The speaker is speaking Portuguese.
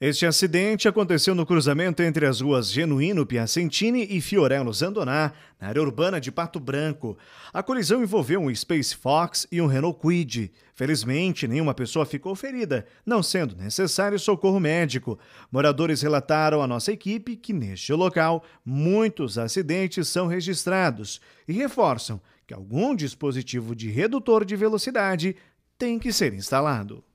Este acidente aconteceu no cruzamento entre as ruas Genuíno Piacentini e Fiorello Zandoná, na área urbana de Pato Branco. A colisão envolveu um Space Fox e um Renault Quid. Felizmente, nenhuma pessoa ficou ferida, não sendo necessário socorro médico. Moradores relataram à nossa equipe que neste local muitos acidentes são registrados e reforçam que algum dispositivo de redutor de velocidade tem que ser instalado.